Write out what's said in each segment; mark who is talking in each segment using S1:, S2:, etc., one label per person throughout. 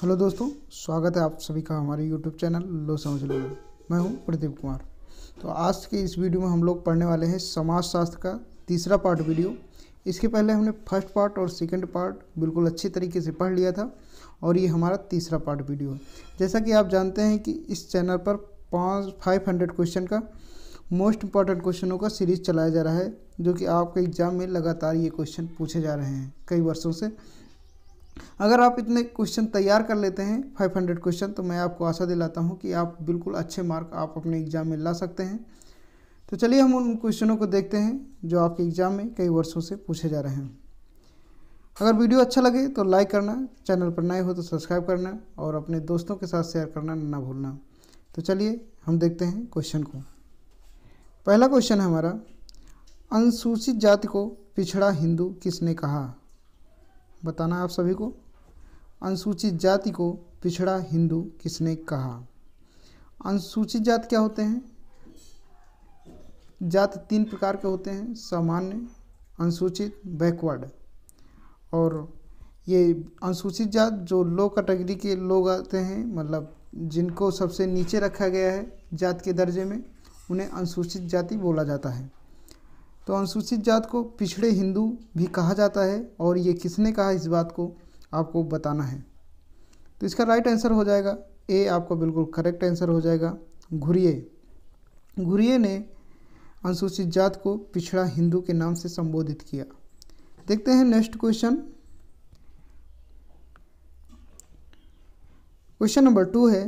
S1: hello दोस्तों स्वागत है आप सभी का हमारे यूट्यूब चैनल लो समझ लो मैं हूं प्रदीप कुमार तो आज के इस वीडियो में हम लोग पढ़ने वाले हैं समाजशास्त्र का तीसरा पार्ट वीडियो इसके पहले हमने फर्स्ट पार्ट और सेकंड पार्ट बिल्कुल अच्छे तरीके से पढ़ लिया था और ये हमारा तीसरा पार्ट वीडियो है जैसा कि आप जानते हैं कि इस चैनल पर पाँच फाइव हंड्रेड क्वेश्चन का मोस्ट इंपॉर्टेंट क्वेश्चनों का सीरीज चलाया जा रहा है जो कि आपके एग्ज़ाम में लगातार ये क्वेश्चन पूछे जा रहे हैं कई वर्षों से अगर आप इतने क्वेश्चन तैयार कर लेते हैं 500 क्वेश्चन तो मैं आपको आशा दिलाता हूँ कि आप बिल्कुल अच्छे मार्क आप अपने एग्ज़ाम में ला सकते हैं तो चलिए हम उन क्वेश्चनों को देखते हैं जो आपके एग्ज़ाम में कई वर्षों से पूछे जा रहे हैं अगर वीडियो अच्छा लगे तो लाइक करना चैनल पर नए हो तो सब्सक्राइब करना और अपने दोस्तों के साथ शेयर करना ना भूलना तो चलिए हम देखते हैं क्वेश्चन को पहला क्वेश्चन है हमारा अनुसूचित जाति को पिछड़ा हिंदू किसने कहा बताना आप सभी को अनुसूचित जाति को पिछड़ा हिंदू किसने कहा अनुसूचित जाति क्या होते हैं जात तीन प्रकार के होते हैं सामान्य अनुसूचित बैकवर्ड और ये अनुसूचित जात जो लो कैटेगरी के लोग आते हैं मतलब जिनको सबसे नीचे रखा गया है जात के दर्जे में उन्हें अनुसूचित जाति बोला जाता है तो अनुसूचित जात को पिछड़े हिंदू भी कहा जाता है और ये किसने कहा इस बात को आपको बताना है तो इसका राइट आंसर हो जाएगा ए आपका बिल्कुल करेक्ट आंसर हो जाएगा घुरिए घुरिए ने अनुसूचित जात को पिछड़ा हिंदू के नाम से संबोधित किया देखते हैं next question question number two है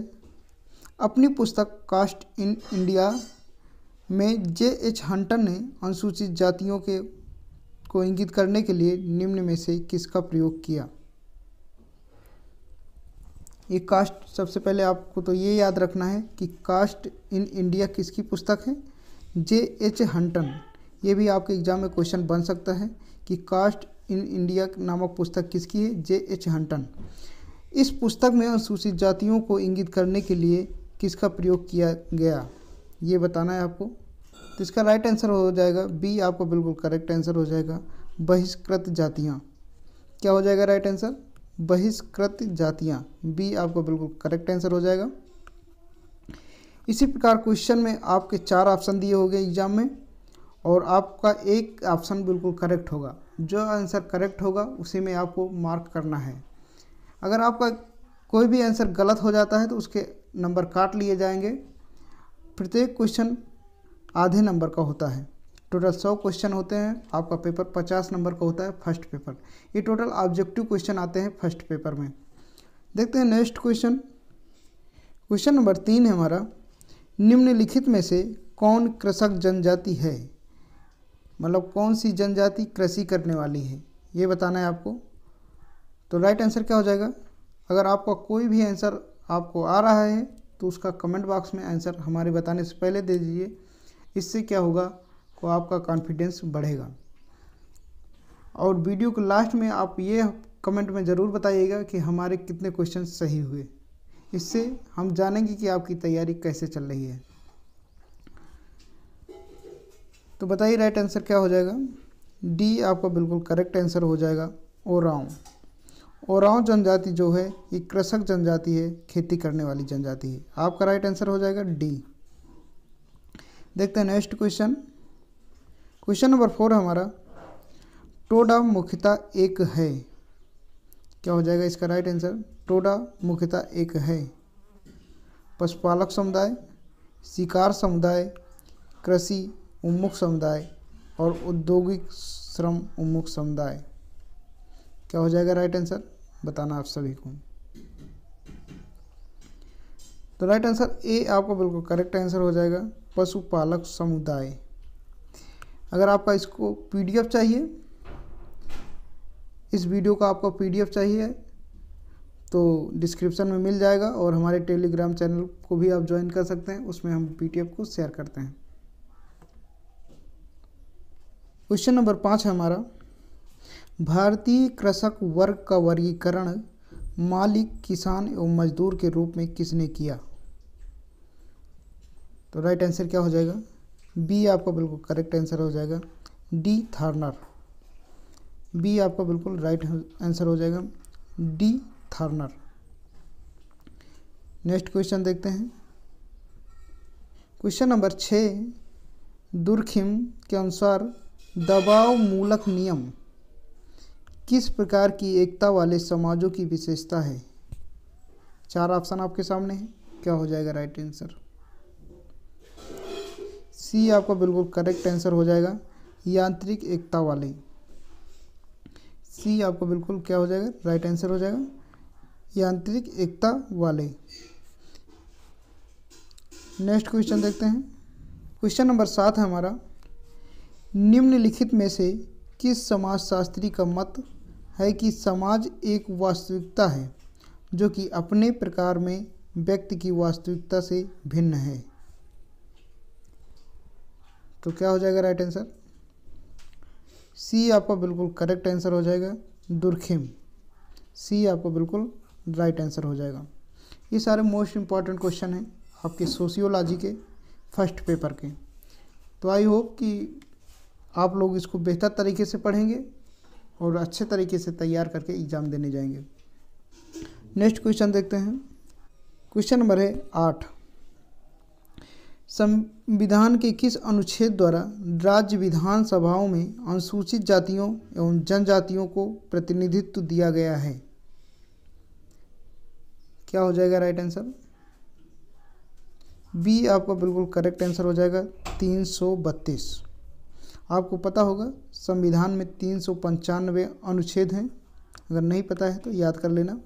S1: अपनी पुस्तक कास्ट इन इंडिया में जे एच हंटर ने अनुसूचित जातियों के को इंगित करने के लिए निम्न में से किसका प्रयोग किया ये कास्ट सबसे पहले आपको तो ये याद रखना है कि कास्ट इन इंडिया किसकी पुस्तक है जे एच हंटन ये भी आपके एग्जाम में क्वेश्चन बन सकता है कि कास्ट इन इंडिया नामक पुस्तक किसकी है जे एच हंटन इस पुस्तक में अनुसूचित जातियों को इंगित करने के लिए किसका प्रयोग किया गया ये बताना है आपको तो इसका राइट आंसर हो जाएगा बी आपका बिल्कुल करेक्ट आंसर हो जाएगा बहिष्कृत जातियाँ क्या हो जाएगा राइट आंसर बहिष्कृत जातियाँ बी आपका बिल्कुल करेक्ट आंसर हो जाएगा इसी प्रकार क्वेश्चन में आपके चार ऑप्शन दिए होंगे एग्जाम में और आपका एक ऑप्शन बिल्कुल करेक्ट होगा जो आंसर करेक्ट होगा उसी में आपको मार्क करना है अगर आपका कोई भी आंसर गलत हो जाता है तो उसके नंबर काट लिए जाएंगे प्रत्येक क्वेश्चन आधे नंबर का होता है टोटल सौ क्वेश्चन होते हैं आपका पेपर पचास नंबर का होता है फर्स्ट पेपर ये टोटल ऑब्जेक्टिव क्वेश्चन आते हैं फर्स्ट पेपर में देखते हैं नेक्स्ट क्वेश्चन क्वेश्चन नंबर तीन है हमारा निम्नलिखित में से कौन कृषक जनजाति है मतलब कौन सी जनजाति कृषि करने वाली है ये बताना है आपको तो राइट आंसर क्या हो जाएगा अगर आपका कोई भी आंसर आपको आ रहा है तो उसका कमेंट बॉक्स में आंसर हमारे बताने से पहले दे दीजिए इससे क्या होगा को आपका कॉन्फिडेंस बढ़ेगा और वीडियो को लास्ट में आप ये कमेंट में ज़रूर बताइएगा कि हमारे कितने क्वेश्चन सही हुए इससे हम जानेंगे कि आपकी तैयारी कैसे चल रही है तो बताइए राइट आंसर क्या हो जाएगा डी आपका बिल्कुल करेक्ट आंसर हो जाएगा ओ राउंड ओराव जनजाति जो है ये कृषक जनजाति है खेती करने वाली जनजाति है आपका राइट आंसर हो जाएगा डी देखते हैं next question question number four हमारा टोडा मुख्यता एक है क्या हो जाएगा इसका राइट आंसर टोडा मुख्यता एक है पशुपालक समुदाय शिकार समुदाय कृषि उन्मुख समुदाय और औद्योगिक श्रम उन्मुख समुदाय क्या हो जाएगा राइट आंसर बताना आप सभी को तो राइट आंसर ए आपका बिल्कुल करेक्ट आंसर हो जाएगा पशुपालक समुदाय अगर आपका इसको पीडीएफ चाहिए इस वीडियो का आपका पीडीएफ चाहिए तो डिस्क्रिप्शन में मिल जाएगा और हमारे टेलीग्राम चैनल को भी आप ज्वाइन कर सकते हैं उसमें हम पीटीएफ को शेयर करते हैं क्वेश्चन नंबर पाँच है हमारा भारतीय कृषक वर्ग का वर्गीकरण मालिक किसान एवं मजदूर के रूप में किसने किया तो राइट आंसर क्या हो जाएगा बी आपका बिल्कुल करेक्ट आंसर हो जाएगा डी थार्नर बी आपका बिल्कुल राइट आंसर हो जाएगा डी थार्नर नेक्स्ट क्वेश्चन देखते हैं क्वेश्चन नंबर छः दुर्खिम के अनुसार दबाव मूलक नियम किस प्रकार की एकता वाले समाजों की विशेषता है चार ऑप्शन आपके सामने है क्या हो जाएगा राइट आंसर सी आपका बिल्कुल करेक्ट आंसर हो जाएगा यांत्रिक एकता वाले सी आपका बिल्कुल क्या हो जाएगा राइट आंसर हो जाएगा यांत्रिक एकता वाले नेक्स्ट क्वेश्चन देखते हैं क्वेश्चन नंबर सात है हमारा निम्नलिखित में से किस समाजशास्त्री का मत है कि समाज एक वास्तविकता है जो कि अपने प्रकार में व्यक्ति की वास्तविकता से भिन्न है तो क्या हो जाएगा राइट आंसर सी आपका बिल्कुल करेक्ट आंसर हो जाएगा दुर्खिम सी आपका बिल्कुल राइट आंसर हो जाएगा ये सारे मोस्ट इम्पॉर्टेंट क्वेश्चन हैं आपके सोशियोलॉजी के फर्स्ट पेपर के तो आई होप कि आप लोग इसको बेहतर तरीके से पढ़ेंगे और अच्छे तरीके से तैयार करके एग्ज़ाम देने जाएंगे नेक्स्ट क्वेश्चन देखते हैं क्वेश्चन नंबर है आठ संविधान के किस अनुच्छेद द्वारा राज्य विधानसभाओं में अनुसूचित जातियों एवं जनजातियों को प्रतिनिधित्व दिया गया है क्या हो जाएगा राइट आंसर बी आपका बिल्कुल करेक्ट आंसर हो जाएगा तीन सौ बत्तीस आपको पता होगा संविधान में तीन सौ पंचानवे अनुच्छेद हैं अगर नहीं पता है तो याद कर लेना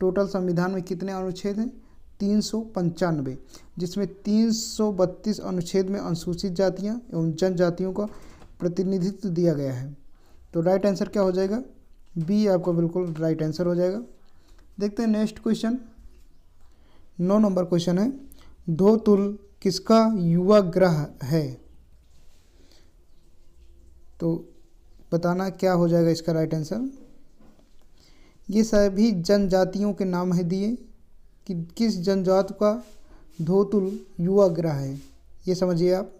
S1: टोटल संविधान में कितने अनुच्छेद हैं तीन सौ पंचानवे जिसमें तीन सौ बत्तीस अनुच्छेद में अनुसूचित जातियाँ एवं जनजातियों का प्रतिनिधित्व दिया गया है तो राइट आंसर क्या हो जाएगा बी आपका बिल्कुल राइट आंसर हो जाएगा देखते हैं नेक्स्ट क्वेश्चन नौ नंबर क्वेश्चन है दो तुल किसका युवा ग्रह है तो बताना क्या हो जाएगा इसका राइट आंसर ये सभी जनजातियों के नाम है दिए कि किस जनजात का धोतुल युवा ग्रह है ये समझिए आप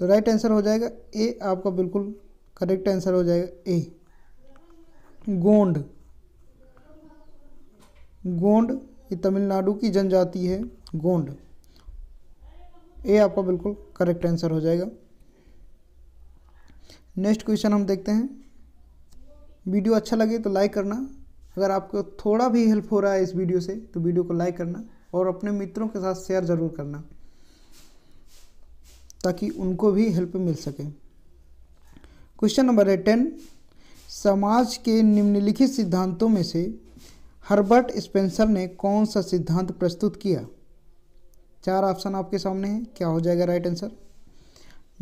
S1: तो राइट आंसर हो जाएगा ए आपका बिल्कुल करेक्ट आंसर हो जाएगा ए गोंड गोंड ये तमिलनाडु की जनजाति है गोंड ए आपका बिल्कुल करेक्ट आंसर हो जाएगा नेक्स्ट क्वेश्चन हम देखते हैं वीडियो अच्छा लगे तो लाइक करना अगर आपको थोड़ा भी हेल्प हो रहा है इस वीडियो से तो वीडियो को लाइक करना और अपने मित्रों के साथ शेयर ज़रूर करना ताकि उनको भी हेल्प मिल सके क्वेश्चन नंबर है टेन समाज के निम्नलिखित सिद्धांतों में से हर्बर्ट स्पेंसर ने कौन सा सिद्धांत प्रस्तुत किया चार ऑप्शन आपके सामने हैं क्या हो जाएगा राइट आंसर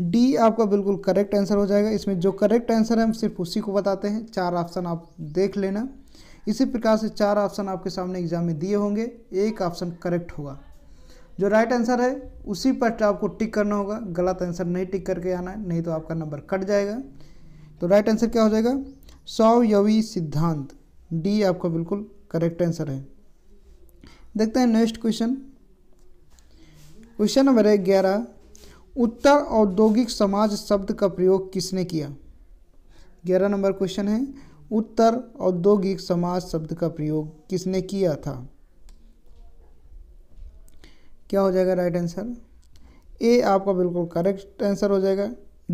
S1: डी आपका बिल्कुल करेक्ट आंसर हो जाएगा इसमें जो करेक्ट आंसर है हम सिर्फ उसी को बताते हैं चार ऑप्शन आप देख लेना इसी प्रकार से चार ऑप्शन आपके सामने एग्जाम में दिए होंगे एक ऑप्शन करेक्ट होगा जो राइट आंसर है उसी पर आपको टिक करना होगा गलत आंसर नहीं टिक करके आना है नहीं तो आपका नंबर कट जाएगा तो राइट आंसर क्या हो जाएगा सौयवी सिद्धांत डी आपका बिल्कुल करेक्ट आंसर है देखते हैं नेक्स्ट क्वेश्चन क्वेश्चन नंबर है ग्यारह उत्तर औद्योगिक समाज शब्द का प्रयोग किसने किया ग्यारह नंबर क्वेश्चन है उत्तर औद्योगिक समाज शब्द का प्रयोग किसने किया था क्या हो जाएगा राइट आंसर ए आपका बिल्कुल करेक्ट आंसर हो जाएगा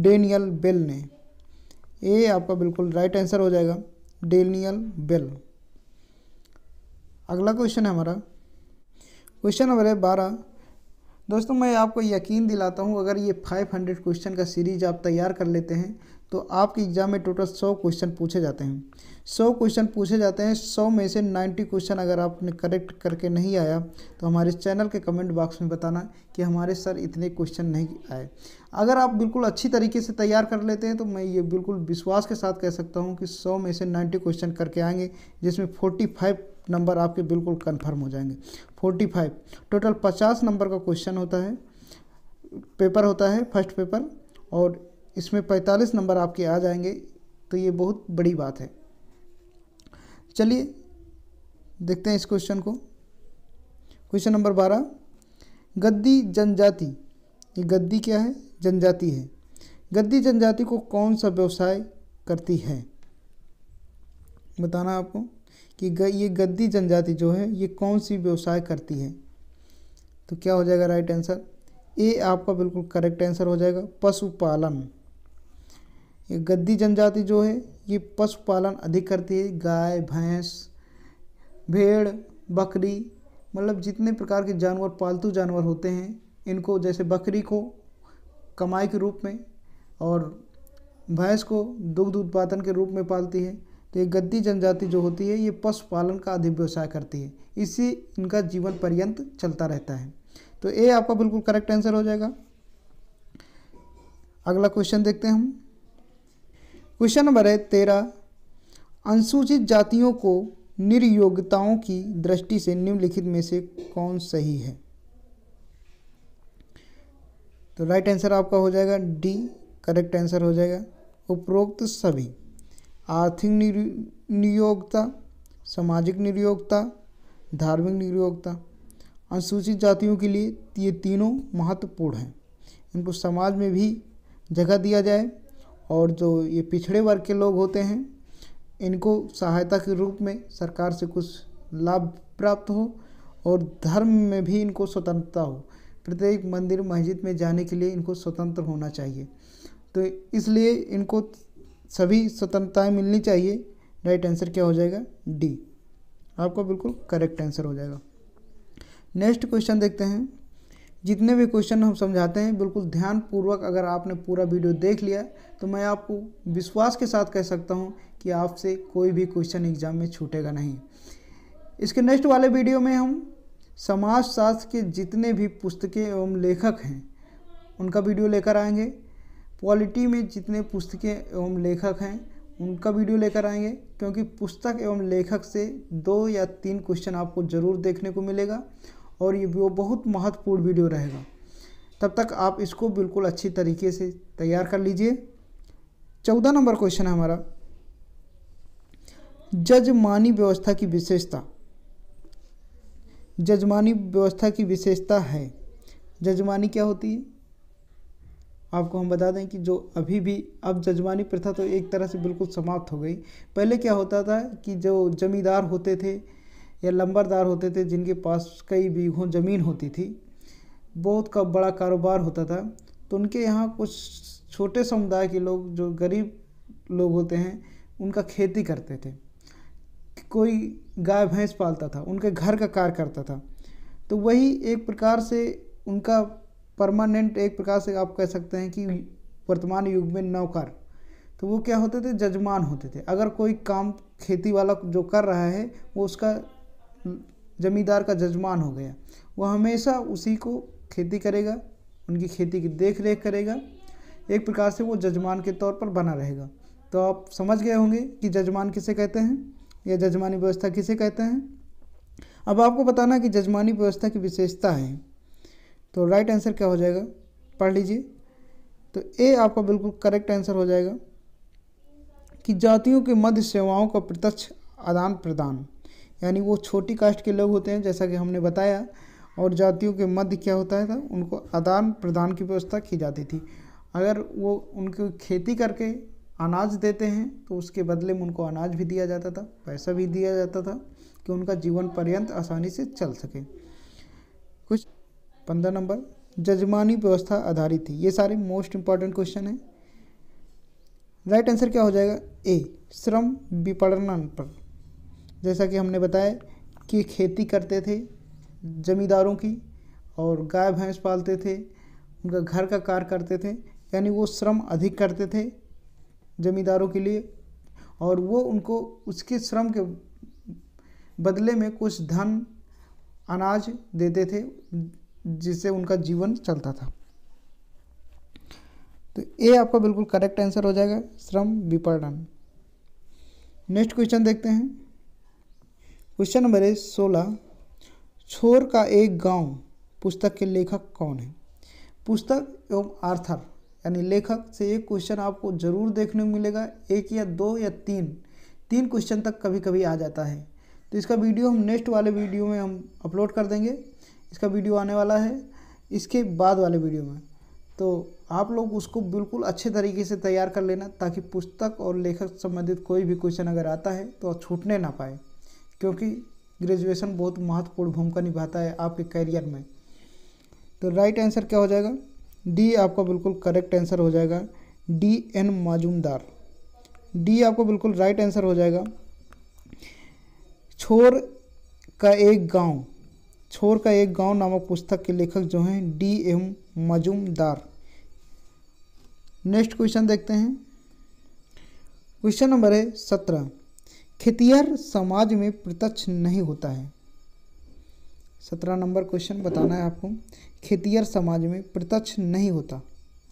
S1: डेनियल बेल ने ए आपका बिल्कुल राइट आंसर हो जाएगा डेनियल बेल अगला क्वेश्चन है हमारा क्वेश्चन नंबर है बारह दोस्तों मैं आपको यकीन दिलाता हूँ अगर ये 500 क्वेश्चन का सीरीज आप तैयार कर लेते हैं तो आपके एग्ज़ाम में टोटल 100 क्वेश्चन पूछे जाते हैं 100 क्वेश्चन पूछे जाते हैं 100 में से 90 क्वेश्चन अगर आपने करेक्ट करके नहीं आया तो हमारे चैनल के कमेंट बॉक्स में बताना कि हमारे सर इतने क्वेश्चन नहीं आए अगर आप बिल्कुल अच्छी तरीके से तैयार कर लेते हैं तो मैं ये बिल्कुल विश्वास के साथ कह सकता हूँ कि सौ में से नाइन्टी क्वेश्चन करके आएंगे जिसमें फोर्टी फाइव नंबर आपके बिल्कुल कन्फर्म हो जाएंगे फोर्टी फाइव टोटल पचास नंबर का क्वेश्चन होता है पेपर होता है फर्स्ट पेपर और इसमें पैंतालीस नंबर आपके आ जाएंगे तो ये बहुत बड़ी बात है चलिए देखते हैं इस क्वेश्चन को क्वेश्चन नंबर बारह गद्दी जनजाति ये गद्दी क्या है जनजाति है गद्दी जनजाति को कौन सा व्यवसाय करती है बताना आपको कि ये गद्दी जनजाति जो है ये कौन सी व्यवसाय करती है तो क्या हो जाएगा राइट आंसर ए आपका बिल्कुल करेक्ट आंसर हो जाएगा पशुपालन ये गद्दी जनजाति जो है ये पशुपालन अधिक करती है गाय भैंस भेड़ बकरी मतलब जितने प्रकार के जानवर पालतू जानवर होते हैं इनको जैसे बकरी को कमाई के रूप में और भैंस को दुग्ध उत्पादन के रूप में पालती है तो ये गद्दी जनजाति जो होती है ये पशुपालन का अधिक व्यवसाय करती है इससे इनका जीवन पर्यंत चलता रहता है तो ए आपका बिल्कुल करेक्ट आंसर हो जाएगा अगला क्वेश्चन देखते हैं हम क्वेश्चन नंबर है तेरह अनुसूचित जातियों को निर्योग्यताओं की दृष्टि से निम्नलिखित में से कौन सही है तो राइट आंसर आपका हो जाएगा डी करेक्ट आंसर हो जाएगा उपरोक्त सभी आर्थिक नियोगता सामाजिक नियोगता धार्मिक नियोगता अनुसूचित जातियों के लिए ये तीनों महत्वपूर्ण हैं इनको समाज में भी जगह दिया जाए और जो ये पिछड़े वर्ग के लोग होते हैं इनको सहायता के रूप में सरकार से कुछ लाभ प्राप्त हो और धर्म में भी इनको स्वतंत्रता हो प्रत्येक मंदिर मस्जिद में जाने के लिए इनको स्वतंत्र होना चाहिए तो इसलिए इनको सभी स्वतंत्रताएं मिलनी चाहिए राइट आंसर क्या हो जाएगा डी आपका बिल्कुल करेक्ट आंसर हो जाएगा नेक्स्ट क्वेश्चन देखते हैं जितने भी क्वेश्चन हम समझाते हैं बिल्कुल ध्यानपूर्वक अगर आपने पूरा वीडियो देख लिया तो मैं आपको विश्वास के साथ कह सकता हूँ कि आपसे कोई भी क्वेश्चन एग्जाम में छूटेगा नहीं इसके नेक्स्ट वाले वीडियो में हम समाजशास्त्र के जितने भी पुस्तकें एवं लेखक हैं उनका वीडियो लेकर आएंगे क्वालिटी में जितने पुस्तकें एवं लेखक हैं उनका वीडियो लेकर आएंगे क्योंकि पुस्तक एवं लेखक से दो या तीन क्वेश्चन आपको ज़रूर देखने को मिलेगा और ये वो बहुत महत्वपूर्ण वीडियो रहेगा तब तक आप इसको बिल्कुल अच्छी तरीके से तैयार कर लीजिए चौदह नंबर क्वेश्चन है हमारा जजमानी व्यवस्था की विशेषता जजमानी व्यवस्था की विशेषता है जजमानी क्या होती है आपको हम बता दें कि जो अभी भी अब जजमानी प्रथा तो एक तरह से बिल्कुल समाप्त हो गई पहले क्या होता था कि जो जमींदार होते थे या लंबरदार होते थे जिनके पास कई बीघों ज़मीन होती थी बहुत का बड़ा कारोबार होता था तो उनके यहाँ कुछ छोटे समुदाय के लोग जो गरीब लोग होते हैं उनका खेती करते थे कोई गाय भैंस पालता था उनके घर का कार्य करता था तो वही एक प्रकार से उनका परमानेंट एक प्रकार से आप कह सकते हैं कि वर्तमान युग में नौकर तो वो क्या होते थे जजमान होते थे अगर कोई काम खेती वाला जो कर रहा है वो उसका जमींदार का जजमान हो गया वो हमेशा उसी को खेती करेगा उनकी खेती की देख रेख करेगा एक प्रकार से वो जजमान के तौर पर बना रहेगा तो आप समझ गए होंगे कि जजमान किसे कहते हैं या जजमानी व्यवस्था किसे कहते हैं अब आपको बताना कि जजमानी व्यवस्था की विशेषता है तो राइट आंसर क्या हो जाएगा पढ़ लीजिए तो ए आपका बिल्कुल करेक्ट आंसर हो जाएगा कि जातियों के मध्य सेवाओं का प्रत्यक्ष आदान प्रदान यानी वो छोटी कास्ट के लोग होते हैं जैसा कि हमने बताया और जातियों के मध्य क्या होता है था उनको आदान प्रदान की व्यवस्था की जाती थी अगर वो उनकी खेती करके अनाज देते हैं तो उसके बदले में उनको अनाज भी दिया जाता था पैसा भी दिया जाता था कि उनका जीवन पर्यंत आसानी से चल सके पंद्रह नंबर जजमानी व्यवस्था आधारित थी ये सारे मोस्ट इंपॉर्टेंट क्वेश्चन हैं राइट आंसर क्या हो जाएगा ए श्रम विपणन पर जैसा कि हमने बताया कि खेती करते थे जमींदारों की और गाय भैंस पालते थे उनका घर का कार्य करते थे यानी वो श्रम अधिक करते थे जमींदारों के लिए और वो उनको उसके श्रम के बदले में कुछ धन अनाज देते थे जिससे उनका जीवन चलता था तो ए आपका बिल्कुल करेक्ट आंसर हो जाएगा श्रम विपणन नेक्स्ट क्वेश्चन देखते हैं क्वेश्चन नंबर है सोलह छोर का एक गांव पुस्तक के लेखक कौन है पुस्तक एवं आर्थर यानी लेखक से एक क्वेश्चन आपको जरूर देखने को मिलेगा एक या दो या तीन तीन क्वेश्चन तक कभी कभी आ जाता है तो इसका वीडियो हम नेक्स्ट वाले वीडियो में हम अपलोड कर देंगे इसका वीडियो आने वाला है इसके बाद वाले वीडियो में तो आप लोग उसको बिल्कुल अच्छे तरीके से तैयार कर लेना ताकि पुस्तक और लेखक संबंधित कोई भी क्वेश्चन अगर आता है तो छूटने ना पाए क्योंकि ग्रेजुएशन बहुत महत्वपूर्ण भूमिका निभाता है आपके करियर में तो राइट आंसर क्या हो जाएगा डी आपका बिल्कुल करेक्ट आंसर हो जाएगा डी एन माजूमदार डी आपका बिल्कुल राइट आंसर हो जाएगा छोर का एक गांव छोर का एक गांव नामक पुस्तक के लेखक जो हैं D M Majumdar next question देखते हैं क्वेश्चन नंबर है सत्रह खेतियर समाज में प्रत्यक्ष नहीं होता है सत्रह नंबर क्वेश्चन बताना है आपको खेतिहर समाज में प्रत्यक्ष नहीं होता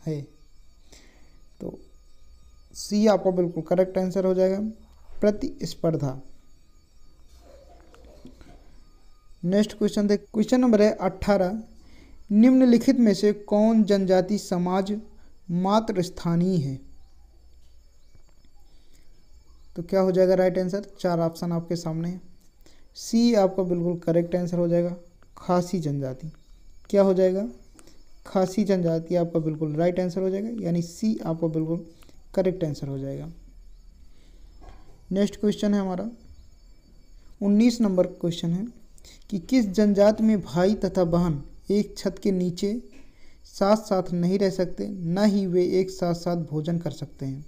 S1: है तो सी आपका बिल्कुल करेक्ट आंसर हो जाएगा प्रतिस्पर्धा नेक्स्ट क्वेश्चन देख क्वेश्चन नंबर है अट्ठारह निम्नलिखित में से कौन जनजाति समाज मात्र स्थानीय है तो क्या हो जाएगा राइट आंसर चार ऑप्शन आपके सामने है सी आपका बिल्कुल करेक्ट आंसर हो जाएगा खासी जनजाति क्या हो जाएगा खासी जनजाति आपका बिल्कुल राइट आंसर हो जाएगा यानी सी आपका बिल्कुल करेक्ट आंसर हो जाएगा नेक्स्ट क्वेश्चन है हमारा उन्नीस नंबर क्वेश्चन है कि किस जनजाति में भाई तथा बहन एक छत के नीचे साथ साथ नहीं रह सकते न ही वे एक साथ साथ भोजन कर सकते हैं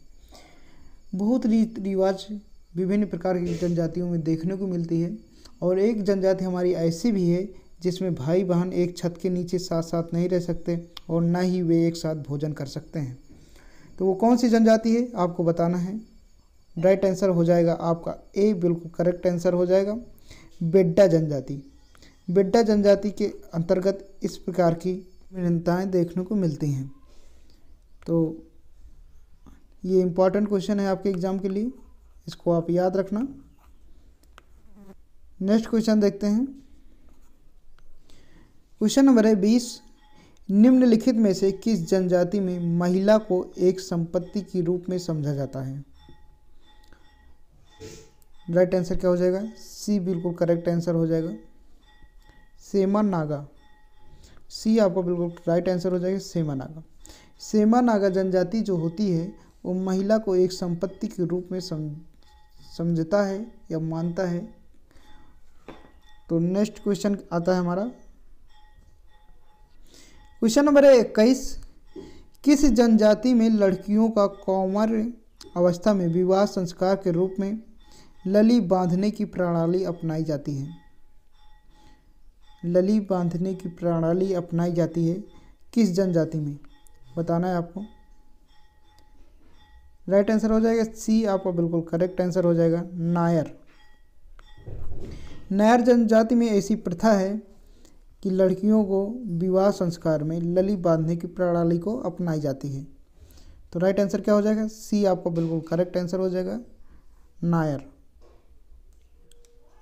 S1: बहुत रीत रिवाज विभिन्न प्रकार की जनजातियों में देखने को मिलती है और एक जनजाति हमारी ऐसी भी है जिसमें भाई बहन एक छत के नीचे साथ साथ नहीं रह सकते और न ही वे एक साथ भोजन कर सकते हैं तो वो कौन सी जनजाति है आपको बताना है राइट आंसर हो जाएगा आपका ए बिल्कुल करेक्ट आंसर हो जाएगा बेड्डा जनजाति बेड्डा जनजाति के अंतर्गत इस प्रकार की भिन्नताएँ देखने को मिलती हैं तो ये इम्पॉर्टेंट क्वेश्चन है आपके एग्ज़ाम के लिए इसको आप याद रखना नेक्स्ट क्वेश्चन देखते हैं क्वेश्चन नंबर है बीस निम्नलिखित में से किस जनजाति में महिला को एक संपत्ति के रूप में समझा जाता है राइट आंसर क्या हो जाएगा सी बिल्कुल करेक्ट आंसर हो जाएगा सेमा नागा सी आपका बिल्कुल राइट आंसर हो जाएगा सेमा नागा सेमा नागा जनजाति जो होती है वो महिला को एक संपत्ति के रूप में सम समझता है या मानता है तो नेक्स्ट क्वेश्चन आता है हमारा क्वेश्चन नंबर इक्कीस किस जनजाति में लड़कियों का कौमर अवस्था में विवाह संस्कार के रूप में लली बांधने की प्रणाली अपनाई जाती है लली बांधने की प्रणाली अपनाई जाती है किस जनजाति में बताना है आपको राइट आंसर हो जाएगा सी आपका बिल्कुल करेक्ट आंसर हो जाएगा नायर नायर जनजाति में ऐसी प्रथा है कि लड़कियों को विवाह संस्कार में लली बांधने की प्रणाली को अपनाई जाती है तो राइट आंसर क्या हो जाएगा सी आपका बिल्कुल करेक्ट आंसर हो जाएगा नायर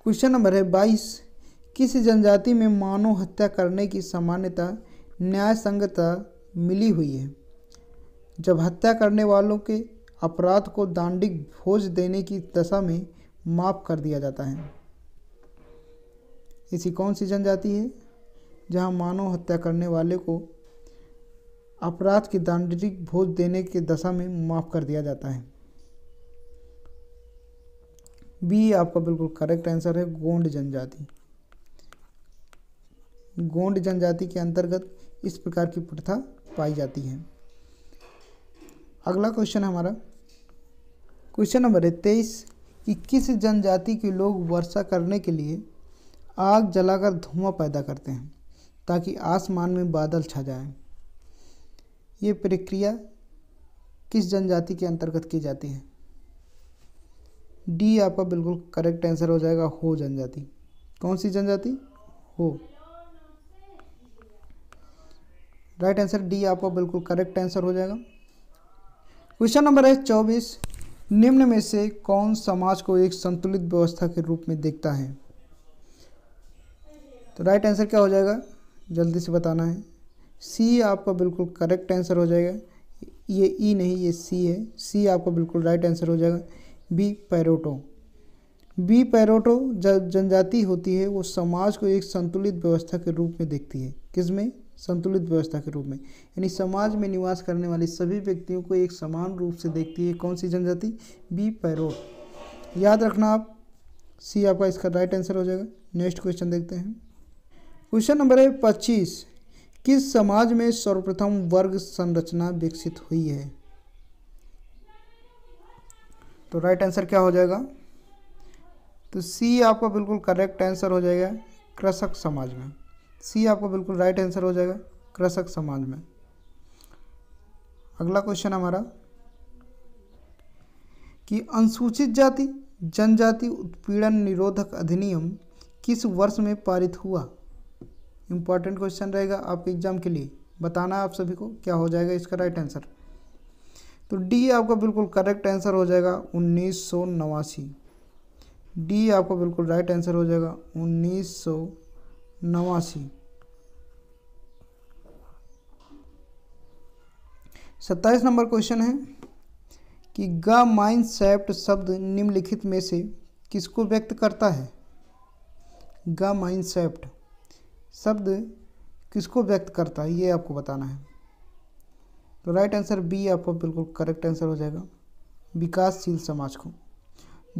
S1: क्वेश्चन नंबर है बाईस किस जनजाति में मानव हत्या करने की सामान्यता न्याय संगता मिली हुई है जब हत्या करने वालों के अपराध को दांडिक भोज देने की दशा में माफ कर दिया जाता है ऐसी कौन सी जनजाति है जहां मानव हत्या करने वाले को अपराध की दांडिक भोज देने की दशा में माफ कर दिया जाता है बी आपका बिल्कुल करेक्ट आंसर है गोंड जनजाति गोंड जनजाति के अंतर्गत इस प्रकार की प्रथा पाई जाती है अगला क्वेश्चन है हमारा क्वेश्चन नंबर है तेईस कि किस जनजाति के लोग वर्षा करने के लिए आग जलाकर धुआं पैदा करते हैं ताकि आसमान में बादल छा जाए ये प्रक्रिया किस जनजाति के अंतर्गत की जाती है डी आपका बिल्कुल करेक्ट आंसर हो जाएगा हो जनजाति कौन सी जनजाति हो राइट आंसर डी आपका बिल्कुल करेक्ट आंसर हो जाएगा क्वेश्चन नंबर है चौबीस निम्न में से कौन समाज को एक संतुलित व्यवस्था के रूप में देखता है तो राइट आंसर क्या हो जाएगा जल्दी से बताना है सी आपका बिल्कुल करेक्ट आंसर हो जाएगा ये ई e नहीं ये सी है सी आपका बिल्कुल राइट आंसर हो जाएगा बी पैरोटो बी पैरोटो जनजाति होती है वो समाज को एक संतुलित व्यवस्था के रूप में देखती है किसमें संतुलित व्यवस्था के रूप में यानी समाज में निवास करने वाले सभी व्यक्तियों को एक समान रूप से देखती है कौन सी जनजाति बी पैरोट याद रखना आप सी आपका इसका राइट आंसर हो जाएगा नेक्स्ट क्वेश्चन देखते हैं क्वेश्चन नंबर है पच्चीस किस समाज में सर्वप्रथम वर्ग संरचना विकसित हुई है तो राइट आंसर क्या हो जाएगा तो सी आपका बिल्कुल करेक्ट आंसर हो जाएगा कृषक समाज में सी आपका बिल्कुल राइट आंसर हो जाएगा कृषक समाज में अगला क्वेश्चन हमारा कि अनुसूचित जाति जनजाति उत्पीड़न निरोधक अधिनियम किस वर्ष में पारित हुआ इंपॉर्टेंट क्वेश्चन रहेगा आपके एग्जाम के लिए बताना है आप सभी को क्या हो जाएगा इसका राइट आंसर तो डी आपका बिल्कुल करेक्ट आंसर हो जाएगा उन्नीस सौ नवासी डी आपका बिल्कुल राइट आंसर हो जाएगा उन्नीस सौ नवासी सत्ताईस नंबर क्वेश्चन है कि ग माइन सेप्ट शब्द निम्नलिखित में से किसको व्यक्त करता है ग माइन सेप्ट शब्द किसको व्यक्त करता है ये आपको बताना है तो राइट आंसर बी आपका बिल्कुल करेक्ट आंसर हो जाएगा विकासशील समाज को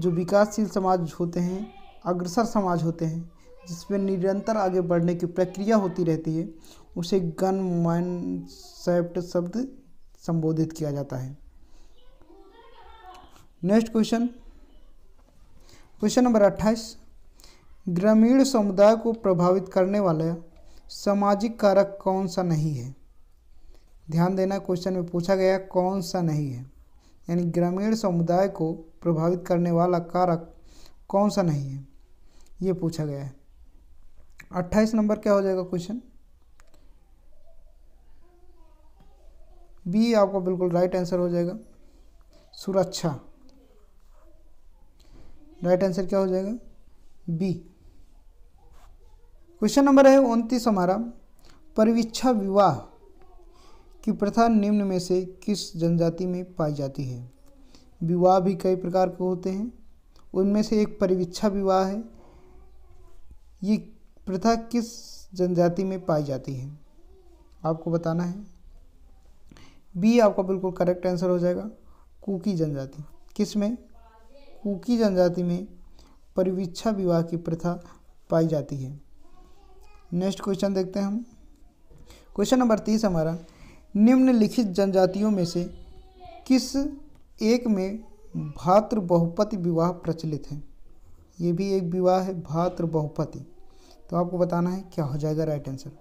S1: जो विकासशील समाज होते हैं अग्रसर समाज होते हैं जिसमें निरंतर आगे बढ़ने की प्रक्रिया होती रहती है उसे गन मैन सेप्ट शब्द संबोधित किया जाता है नेक्स्ट क्वेश्चन क्वेश्चन नंबर अट्ठाईस ग्रामीण समुदाय को प्रभावित करने वाला सामाजिक कारक कौन सा नहीं है ध्यान देना क्वेश्चन में पूछा गया कौन सा नहीं है यानी ग्रामीण समुदाय को प्रभावित करने वाला कारक कौन सा नहीं है ये पूछा गया है अट्ठाईस नंबर क्या हो जाएगा क्वेश्चन बी आपका बिल्कुल राइट आंसर हो जाएगा सुरक्षा राइट आंसर क्या हो जाएगा बी क्वेश्चन नंबर है उनतीस हमारा परिवीक्षा विवाह कि प्रथा निम्न में से किस जनजाति में पाई जाती है विवाह भी कई प्रकार के होते हैं उनमें से एक परिविच्छा विवाह है ये प्रथा किस जनजाति में पाई जाती है आपको बताना है बी आपका बिल्कुल करेक्ट आंसर हो जाएगा कुकी जनजाति किस में कुकी जनजाति में परिविच्छा विवाह की प्रथा पाई जाती है नेक्स्ट क्वेश्चन देखते हैं हम क्वेश्चन नंबर तीस हमारा निम्नलिखित जनजातियों में से किस एक में भातृ बहुपति विवाह प्रचलित है ये भी एक विवाह है भातृ बहुपति तो आपको बताना है क्या हो जाएगा राइट आंसर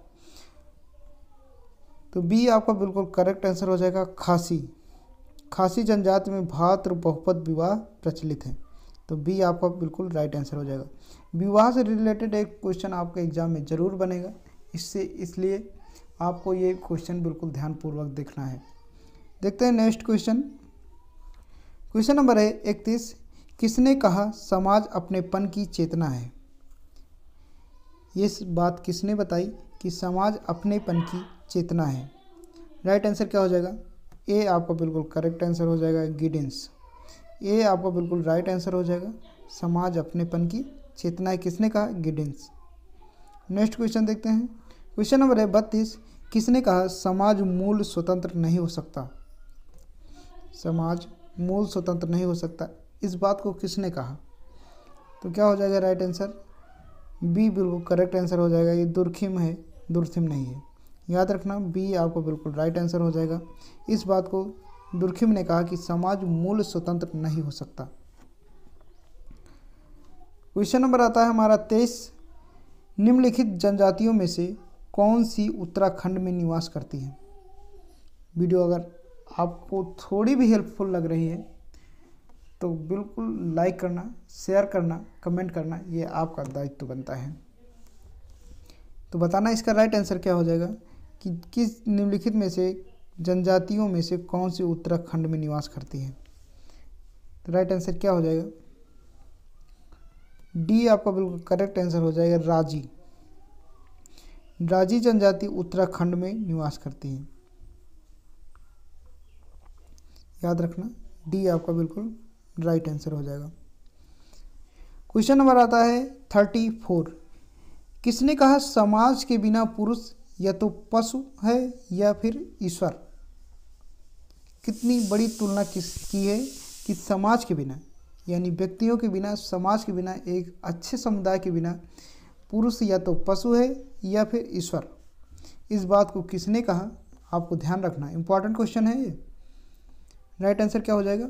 S1: तो बी आपका बिल्कुल करेक्ट आंसर हो जाएगा खासी खासी जनजाति में भातृ बहुपत विवाह प्रचलित है तो बी आपका बिल्कुल राइट आंसर हो जाएगा विवाह से रिलेटेड एक क्वेश्चन आपके एग्जाम में ज़रूर बनेगा इससे इसलिए आपको ये क्वेश्चन बिल्कुल ध्यानपूर्वक देखना है देखते हैं नेक्स्ट क्वेश्चन क्वेश्चन नंबर है इकतीस किसने कहा समाज अपनेपन की चेतना है ये बात किसने बताई कि समाज अपनेपन की चेतना है राइट आंसर क्या हो जाएगा ए आपका बिल्कुल करेक्ट आंसर हो जाएगा गिडेंस ए आपका बिल्कुल राइट आंसर हो जाएगा समाज अपनेपन की चेतना है किसने कहा गिडेंस नेक्स्ट क्वेश्चन देखते हैं क्वेश्चन नंबर है बत्तीस किसने कहा समाज मूल स्वतंत्र नहीं हो सकता समाज मूल स्वतंत्र नहीं हो सकता इस बात को किसने कहा तो क्या हो जाएगा राइट आंसर बी बिल्कुल करेक्ट आंसर हो जाएगा ये दुर्खिम है दुर्थिम नहीं है याद रखना बी आपको बिल्कुल राइट आंसर हो जाएगा इस बात को दुर्खिम ने कहा कि समाज मूल स्वतंत्र नहीं हो सकता क्वेश्चन नंबर आता है हमारा तेईस निम्नलिखित जनजातियों में से कौन सी उत्तराखंड में निवास करती है वीडियो अगर आपको थोड़ी भी हेल्पफुल लग रही है तो बिल्कुल लाइक करना शेयर करना कमेंट करना ये आपका दायित्व बनता है तो बताना इसका राइट आंसर क्या हो जाएगा कि किस निम्नलिखित में से जनजातियों में से कौन सी उत्तराखंड में निवास करती है तो राइट आंसर क्या हो जाएगा डी आपका बिल्कुल करेक्ट आंसर हो जाएगा राजी राजी जनजाति उत्तराखंड में निवास करती है याद रखना डी आपका बिल्कुल राइट आंसर हो जाएगा क्वेश्चन नंबर आता है थर्टी फोर किसने कहा समाज के बिना पुरुष या तो पशु है या फिर ईश्वर कितनी बड़ी तुलना किसकी है कि समाज के बिना यानी व्यक्तियों के बिना समाज के बिना एक अच्छे समुदाय के बिना पुरुष या तो पशु है या फिर ईश्वर इस बात को किसने कहा आपको ध्यान रखना इम्पॉर्टेंट क्वेश्चन है ये राइट आंसर क्या हो जाएगा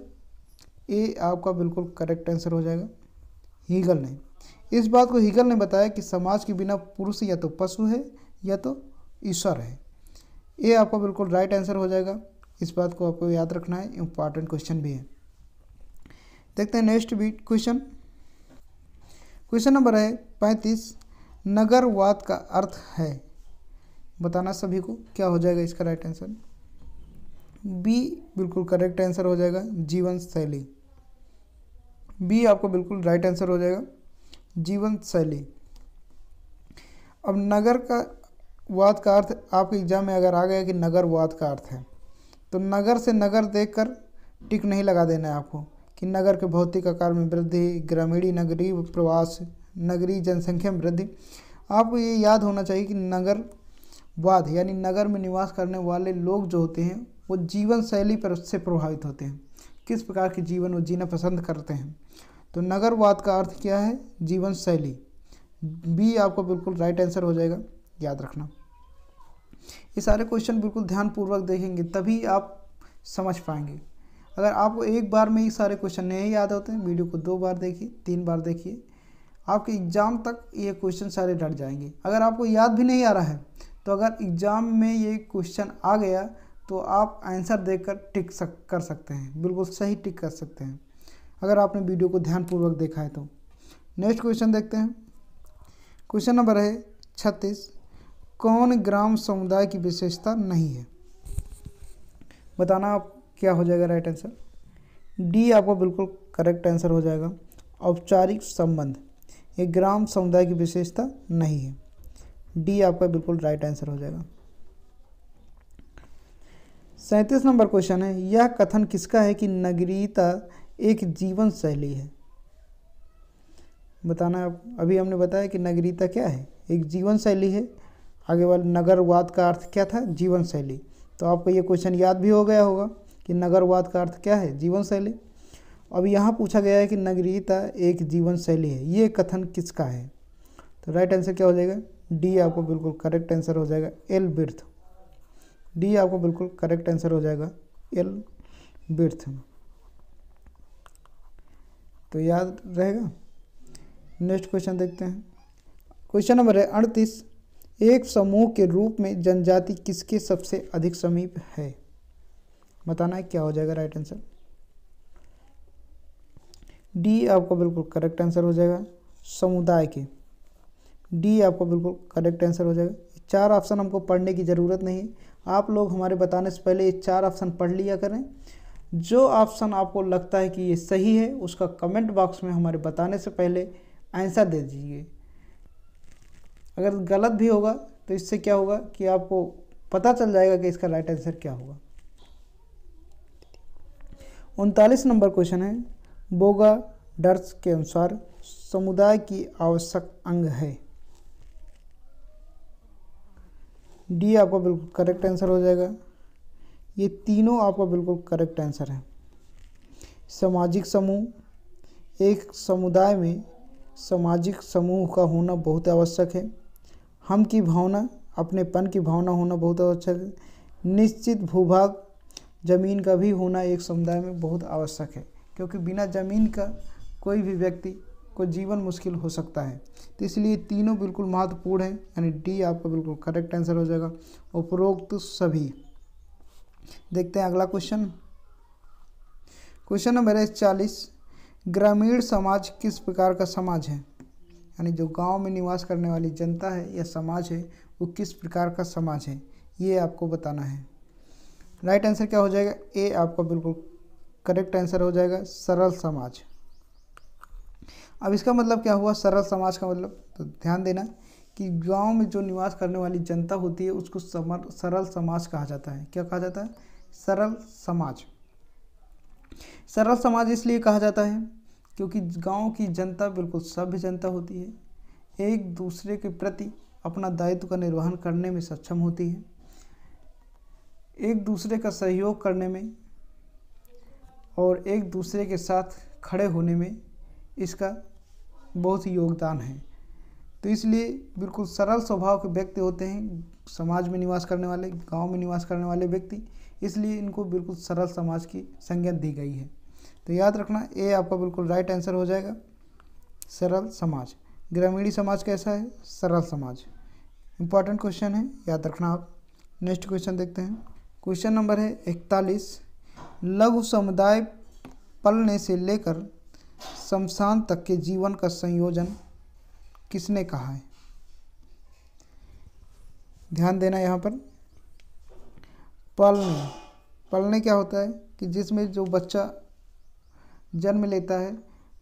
S1: ए आपका बिल्कुल करेक्ट आंसर हो जाएगा हीगल ने इस बात को हीगल ने बताया कि समाज के बिना पुरुष या तो पशु है या तो ईश्वर है ए आपका बिल्कुल राइट आंसर हो जाएगा इस बात को आपको याद रखना है इम्पॉर्टेंट क्वेश्चन भी है देखते हैं नेक्स्ट भी क्वेश्चन क्वेश्चन नंबर है पैंतीस नगरवाद का अर्थ है बताना सभी को क्या हो जाएगा इसका राइट आंसर बी बिल्कुल करेक्ट आंसर हो जाएगा जीवन शैली बी आपको बिल्कुल राइट आंसर हो जाएगा जीवन शैली अब नगर का वाद का अर्थ आपके एग्जाम में अगर आ गया कि नगर वाद का अर्थ है तो नगर से नगर देखकर टिक नहीं लगा देना है आपको कि नगर के भौतिक आकार में वृद्धि ग्रामीणी नगरीय प्रवास नगरीय जनसंख्या में वृद्धि आपको ये याद होना चाहिए कि नगर वाद यानी नगर में निवास करने वाले लोग जो होते हैं वो जीवन शैली पर उससे प्रभावित होते हैं किस प्रकार के जीवन वो जीना पसंद करते हैं तो नगरवाद का अर्थ क्या है जीवन शैली बी आपको बिल्कुल राइट आंसर हो जाएगा याद रखना ये सारे क्वेश्चन बिल्कुल ध्यानपूर्वक देखेंगे तभी आप समझ पाएंगे अगर आपको एक बार में ये सारे क्वेश्चन नहीं याद होते हैं वीडियो को दो बार देखिए तीन बार देखिए आपके एग्ज़ाम तक ये क्वेश्चन सारे डट जाएंगे अगर आपको याद भी नहीं आ रहा है तो अगर एग्ज़ाम में ये क्वेश्चन आ गया तो आप आंसर देकर टिक सक कर सकते हैं बिल्कुल सही टिक कर सकते हैं अगर आपने वीडियो को ध्यानपूर्वक देखा है तो नेक्स्ट क्वेश्चन देखते हैं क्वेश्चन नंबर है छत्तीस कौन ग्राम समुदाय की विशेषता नहीं है बताना आप क्या हो जाएगा राइट आंसर डी आपका बिल्कुल करेक्ट आंसर हो जाएगा औपचारिक संबंध ये ग्राम समुदाय की विशेषता नहीं है डी आपका बिल्कुल राइट आंसर हो जाएगा सैंतीस नंबर क्वेश्चन है यह कथन किसका है कि नगरीयता एक जीवन शैली है बताना आप अभी हमने बताया कि नगरीयता क्या है एक जीवन शैली है आगे वाले नगरवाद का अर्थ क्या था जीवन शैली तो आपको यह क्वेश्चन याद भी हो गया होगा कि नगरवाद का अर्थ क्या है जीवन शैली अब यहाँ पूछा गया है कि नगरीयता एक जीवन शैली है ये कथन किसका है तो राइट आंसर क्या हो जाएगा डी आपको बिल्कुल करेक्ट आंसर हो जाएगा एल बिर्थ डी आपको बिल्कुल करेक्ट आंसर हो जाएगा एल बिर्थ तो याद रहेगा नेक्स्ट क्वेश्चन देखते हैं क्वेश्चन नंबर है अड़तीस एक समूह के रूप में जनजाति किसके सबसे अधिक समीप है बताना है क्या हो जाएगा राइट आंसर डी आपका बिल्कुल करेक्ट आंसर हो जाएगा समुदाय के डी आपका बिल्कुल करेक्ट आंसर हो जाएगा चार ऑप्शन हमको पढ़ने की ज़रूरत नहीं है आप लोग हमारे बताने से पहले ये चार ऑप्शन पढ़ लिया करें जो ऑप्शन आपको लगता है कि ये सही है उसका कमेंट बॉक्स में हमारे बताने से पहले आंसर दे दीजिए अगर गलत भी होगा तो इससे क्या होगा कि आपको पता चल जाएगा कि इसका राइट आंसर क्या होगा उनतालीस नंबर क्वेश्चन है बोगा डर्स के अनुसार समुदाय की आवश्यक अंग है डी आपका बिल्कुल करेक्ट आंसर हो जाएगा ये तीनों आपका बिल्कुल करेक्ट आंसर है सामाजिक समूह एक समुदाय में सामाजिक समूह का होना बहुत आवश्यक है हम की भावना अपनेपन की भावना होना बहुत आवश्यक है निश्चित भूभाग जमीन का भी होना एक समुदाय में बहुत आवश्यक है क्योंकि बिना ज़मीन का कोई भी व्यक्ति को जीवन मुश्किल हो सकता है तो इसलिए तीनों बिल्कुल महत्वपूर्ण हैं यानी डी आपका बिल्कुल करेक्ट आंसर हो जाएगा उपरोक्त सभी देखते हैं अगला क्वेश्चन क्वेश्चन नंबर है चालीस ग्रामीण समाज किस प्रकार का समाज है यानी जो गांव में निवास करने वाली जनता है या समाज है वो किस प्रकार का समाज है ये आपको बताना है राइट आंसर क्या हो जाएगा ए आपका बिल्कुल करेक्ट आंसर हो जाएगा सरल समाज अब इसका मतलब क्या हुआ सरल समाज का मतलब तो ध्यान देना कि गांव में जो निवास करने वाली जनता होती है उसको समर सरल समाज कहा जाता है क्या कहा जाता है सरल समाज सरल समाज इसलिए कहा जाता है क्योंकि गांव की जनता बिल्कुल सभ्य जनता होती है एक दूसरे के प्रति अपना दायित्व का निर्वहन करने में सक्षम होती है एक दूसरे का सहयोग करने में और एक दूसरे के साथ खड़े होने में इसका बहुत ही योगदान है तो इसलिए बिल्कुल सरल स्वभाव के व्यक्ति होते हैं समाज में निवास करने वाले गांव में निवास करने वाले व्यक्ति इसलिए इनको बिल्कुल सरल समाज की संज्ञा दी गई है तो याद रखना ए आपका बिल्कुल राइट आंसर हो जाएगा सरल समाज ग्रामीणी समाज कैसा है सरल समाज इंपॉर्टेंट क्वेश्चन है याद रखना आप नेक्स्ट क्वेश्चन देखते हैं क्वेश्चन नंबर है इकतालीस लघु समुदाय पलने से लेकर शमशान तक के जीवन का संयोजन किसने कहा है ध्यान देना यहाँ पर पलने पलने क्या होता है कि जिसमें जो बच्चा जन्म लेता है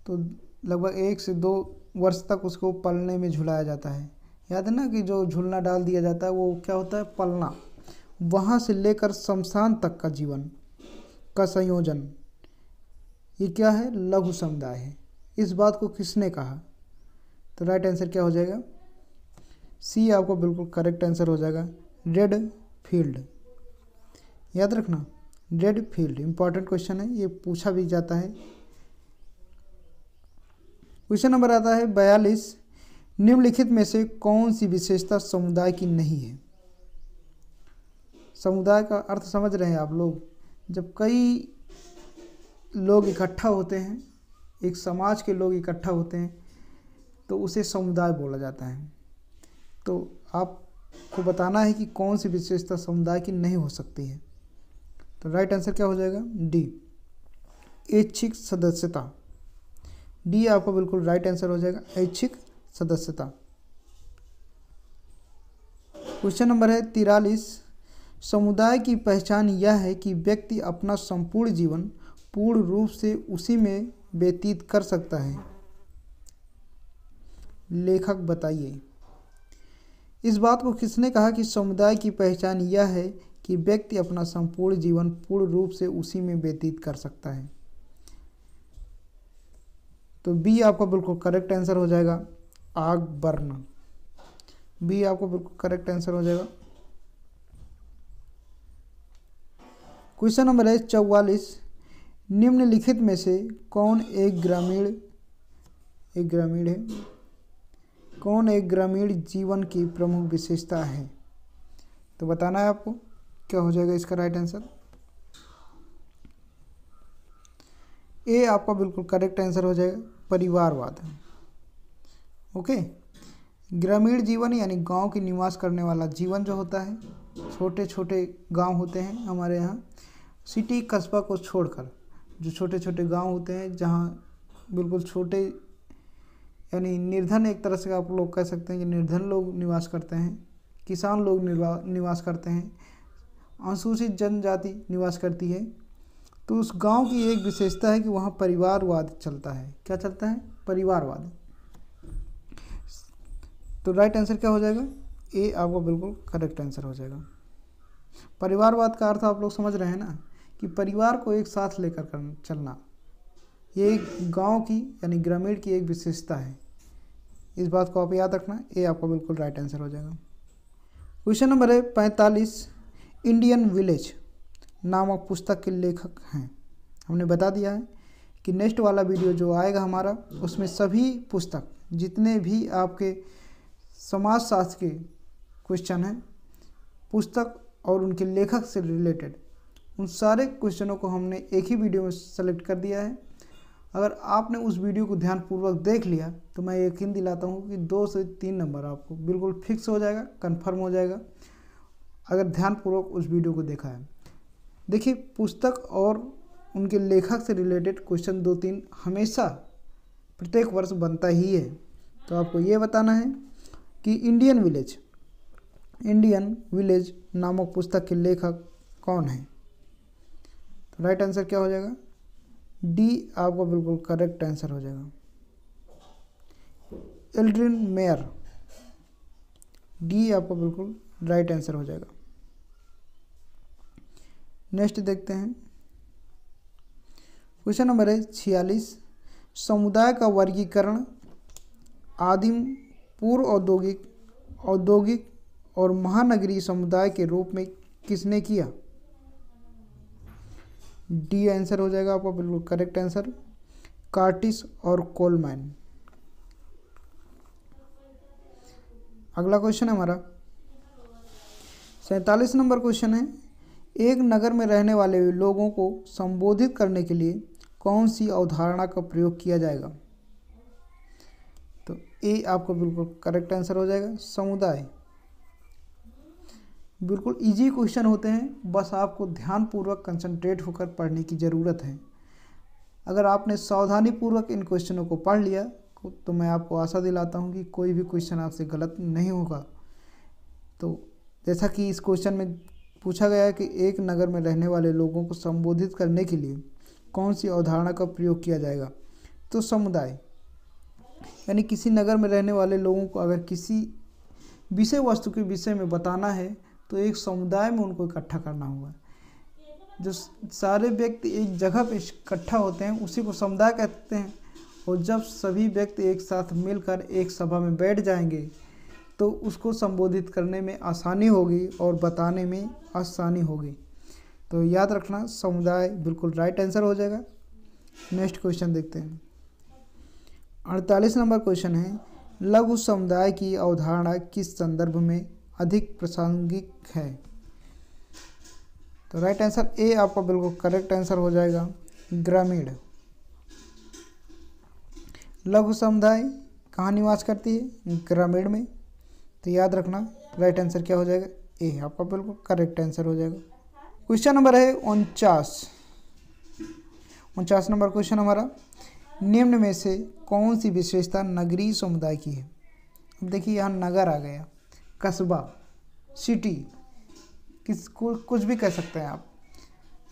S1: तो लगभग एक से दो वर्ष तक उसको पलने में झुलाया जाता है याद है ना कि जो झूलना डाल दिया जाता है वो क्या होता है पलना वहाँ से लेकर शमशान तक का जीवन का संयोजन ये क्या है लघु समुदाय है इस बात को किसने कहा तो राइट आंसर क्या हो जाएगा सी आपको बिल्कुल करेक्ट आंसर हो जाएगा रेड फील्ड याद रखना रेड फील्ड इंपॉर्टेंट क्वेश्चन है ये पूछा भी जाता है क्वेश्चन नंबर आता है बयालीस निम्नलिखित में से कौन सी विशेषता समुदाय की नहीं है समुदाय का अर्थ समझ रहे हैं आप लोग जब कई लोग इकट्ठा होते हैं एक समाज के लोग इकट्ठा होते हैं तो उसे समुदाय बोला जाता है तो आपको बताना है कि कौन सी विशेषता समुदाय की नहीं हो सकती है तो राइट आंसर क्या हो जाएगा डी ऐच्छिक सदस्यता डी आपका बिल्कुल राइट आंसर हो जाएगा ऐच्छिक सदस्यता क्वेश्चन नंबर है तिरालीस समुदाय की पहचान यह है कि व्यक्ति अपना संपूर्ण जीवन पूर्ण रूप से उसी में व्यतीत कर सकता है लेखक बताइए इस बात को किसने कहा कि समुदाय की पहचान यह है कि व्यक्ति अपना संपूर्ण जीवन पूर्ण रूप से उसी में व्यतीत कर सकता है तो बी आपका बिल्कुल करेक्ट आंसर हो जाएगा आग बर्न बी आपको बिल्कुल करेक्ट आंसर हो जाएगा क्वेश्चन नंबर है चौवालीस निम्नलिखित में से कौन एक ग्रामीण एक ग्रामीण है कौन एक ग्रामीण जीवन की प्रमुख विशेषता है तो बताना है आपको क्या हो जाएगा इसका राइट आंसर ए आपका बिल्कुल करेक्ट आंसर हो जाएगा परिवारवाद ओके ग्रामीण जीवन यानी गांव की निवास करने वाला जीवन जो होता है छोटे छोटे गांव होते हैं हमारे यहाँ सिटी कस्बा को छोड़कर जो छोटे छोटे गांव होते हैं जहाँ बिल्कुल छोटे यानी निर्धन एक तरह से आप लोग कह सकते हैं कि निर्धन लोग निवास करते हैं किसान लोग निवास करते हैं अनुसूचित जनजाति निवास करती है तो उस गांव की एक विशेषता है कि वहाँ परिवारवाद चलता है क्या चलता है परिवारवाद तो राइट आंसर क्या हो जाएगा ए आपका बिल्कुल करेक्ट आंसर हो जाएगा परिवारवाद का अर्थ आप लोग समझ रहे हैं ना कि परिवार को एक साथ लेकर चलना ये एक गाँव की यानी ग्रामीण की एक विशेषता है इस बात को आप याद रखना ये आपका बिल्कुल राइट आंसर हो जाएगा क्वेश्चन नंबर है पैंतालीस इंडियन विलेज नामक पुस्तक के लेखक हैं हमने बता दिया है कि नेक्स्ट वाला वीडियो जो आएगा हमारा उसमें सभी पुस्तक जितने भी आपके समाजशास्त्र के क्वेश्चन हैं पुस्तक और उनके लेखक से रिलेटेड उन सारे क्वेश्चनों को हमने एक ही वीडियो में सेलेक्ट कर दिया है अगर आपने उस वीडियो को ध्यानपूर्वक देख लिया तो मैं यकीन दिलाता हूँ कि दो से तीन नंबर आपको बिल्कुल फिक्स हो जाएगा कन्फर्म हो जाएगा अगर ध्यानपूर्वक उस वीडियो को देखा है देखिए पुस्तक और उनके लेखक से रिलेटेड क्वेश्चन दो तीन हमेशा प्रत्येक वर्ष बनता ही है तो आपको ये बताना है कि इंडियन विलेज इंडियन विलेज नामक पुस्तक के लेखक कौन है तो राइट आंसर क्या हो जाएगा डी आपका बिल्कुल करेक्ट आंसर हो जाएगा एल्ड्रिन मेयर डी आपका बिल्कुल राइट आंसर हो जाएगा नेक्स्ट देखते हैं क्वेश्चन नंबर है छियालीस समुदाय का वर्गीकरण आदिम पूर्व औद्योगिक औद्योगिक और महानगरीय समुदाय के रूप में किसने किया डी आंसर हो जाएगा आपका बिल्कुल करेक्ट आंसर कार्टिस और कोलमैन अगला क्वेश्चन है हमारा सैतालीस नंबर क्वेश्चन है एक नगर में रहने वाले लोगों को संबोधित करने के लिए कौन सी अवधारणा का प्रयोग किया जाएगा तो ए आपका बिल्कुल करेक्ट आंसर हो जाएगा समुदाय बिल्कुल इजी क्वेश्चन होते हैं बस आपको ध्यानपूर्वक कंसंट्रेट होकर पढ़ने की ज़रूरत है अगर आपने सावधानीपूर्वक इन क्वेश्चनों को पढ़ लिया तो मैं आपको आशा दिलाता हूँ कि कोई भी क्वेश्चन आपसे गलत नहीं होगा तो जैसा कि इस क्वेश्चन में पूछा गया है कि एक नगर में रहने वाले लोगों को संबोधित करने के लिए कौन सी अवधारणा का प्रयोग किया जाएगा तो समुदाय यानी किसी नगर में रहने वाले लोगों को अगर किसी विषय वस्तु के विषय में बताना है तो एक समुदाय में उनको इकट्ठा करना होगा जो सारे व्यक्ति एक जगह पर इकट्ठा होते हैं उसी को समुदाय कहते हैं और जब सभी व्यक्ति एक साथ मिलकर एक सभा में बैठ जाएंगे तो उसको संबोधित करने में आसानी होगी और बताने में आसानी होगी तो याद रखना समुदाय बिल्कुल राइट आंसर हो जाएगा नेक्स्ट क्वेश्चन देखते हैं अड़तालीस नंबर क्वेश्चन है लघु समुदाय की अवधारणा किस संदर्भ में अधिक प्रासंगिक है तो राइट आंसर ए आपका बिल्कुल करेक्ट आंसर हो जाएगा ग्रामीण लघु समुदाय कहाँ निवास करती है ग्रामीण में तो याद रखना राइट आंसर क्या हो जाएगा ए आपका बिल्कुल करेक्ट आंसर हो जाएगा क्वेश्चन नंबर है उनचास उनचास नंबर क्वेश्चन हमारा निम्न में से कौन सी विशेषता नगरीय समुदाय की है अब देखिए यहाँ नगर आ गया कस्बा सिटी किस कुछ भी कह सकते हैं आप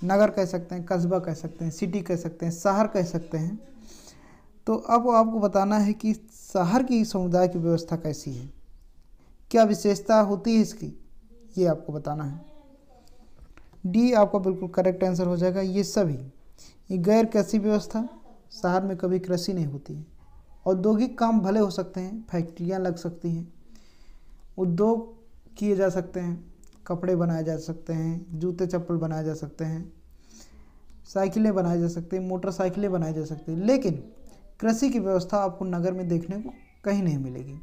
S1: नगर कह सकते हैं कस्बा कह सकते हैं सिटी कह सकते हैं शहर कह सकते हैं तो अब आपको बताना है कि शहर की समुदाय की व्यवस्था कैसी है क्या विशेषता होती है इसकी ये आपको बताना है डी आपका बिल्कुल करेक्ट आंसर हो जाएगा ये सभी ये गैर कृषि व्यवस्था शहर में कभी कृषि नहीं होती है औद्योगिक काम भले हो सकते हैं फैक्ट्रियाँ लग सकती हैं उद्योग किए जा सकते हैं कपड़े बनाए जा सकते हैं जूते चप्पल बनाए जा सकते हैं साइकिलें बनाई जा सकती हैं मोटरसाइकिलें बनाई जा सकती हैं लेकिन कृषि की व्यवस्था आपको नगर में देखने को कहीं नहीं मिलेगी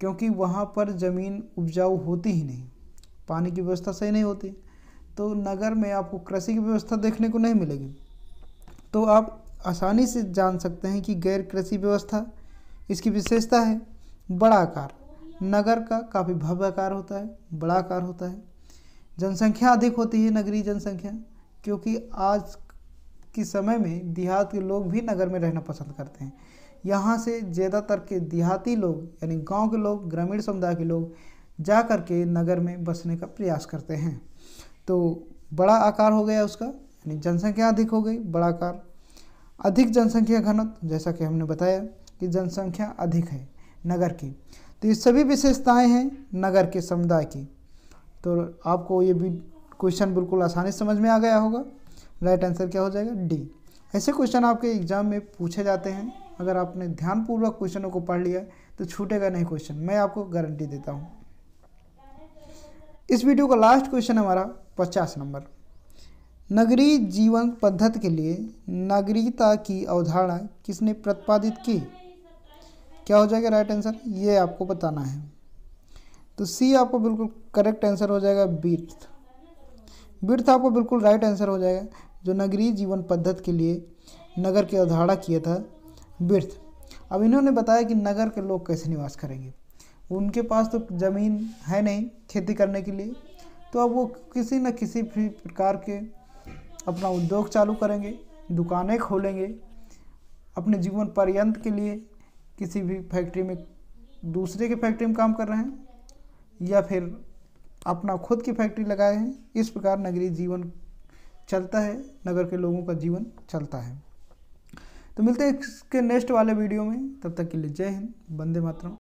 S1: क्योंकि वहाँ पर ज़मीन उपजाऊ होती ही नहीं पानी की व्यवस्था सही नहीं होती तो नगर में आपको कृषि की व्यवस्था देखने को नहीं मिलेगी तो आप आसानी से जान सकते हैं कि गैर कृषि व्यवस्था इसकी विशेषता है बड़ा आकार नगर का काफ़ी भव्य आकार होता है बड़ा आकार होता है जनसंख्या अधिक होती है नगरीय जनसंख्या क्योंकि आज के समय में देहात के लोग भी नगर में रहना पसंद करते हैं यहाँ से ज़्यादातर के देहाती लोग यानी गांव के लोग ग्रामीण समुदाय के लोग जा कर के नगर में बसने का प्रयास करते हैं तो बड़ा आकार हो गया उसका यानी जनसंख्या अधिक हो गई बड़ा आकार अधिक जनसंख्या घनत्व जैसा कि हमने बताया कि जनसंख्या अधिक है नगर की तो ये सभी विशेषताएं हैं नगर के समुदाय की तो आपको ये भी क्वेश्चन बिल्कुल आसानी समझ में आ गया होगा राइट आंसर क्या हो जाएगा डी ऐसे क्वेश्चन आपके एग्जाम में पूछे जाते हैं अगर आपने ध्यानपूर्वक क्वेश्चनों को पढ़ लिया तो छूटेगा नहीं क्वेश्चन मैं आपको गारंटी देता हूँ इस वीडियो का लास्ट क्वेश्चन हमारा पचास नंबर नगरीय जीवन पद्धति के लिए नागरिकता की अवधारणा किसने प्रतिपादित की क्या हो जाएगा राइट आंसर ये आपको बताना है तो सी आपको बिल्कुल करेक्ट आंसर हो जाएगा बीर्थ बीर्थ आपको बिल्कुल राइट आंसर हो जाएगा जो नगरीय जीवन पद्धति के लिए नगर की अवधारणा किया था बीर्थ अब इन्होंने बताया कि नगर के लोग कैसे निवास करेंगे उनके पास तो ज़मीन है नहीं खेती करने के लिए तो अब वो किसी न किसी भी प्रकार के अपना उद्योग चालू करेंगे दुकानें खोलेंगे अपने जीवन पर्यंत के लिए किसी भी फैक्ट्री में दूसरे के फैक्ट्री में काम कर रहे हैं या फिर अपना खुद की फैक्ट्री लगाए हैं इस प्रकार नगरीय जीवन चलता है नगर के लोगों का जीवन चलता है तो मिलते हैं इसके नेक्स्ट वाले वीडियो में तब तक के लिए जय हिंद वंदे मातरम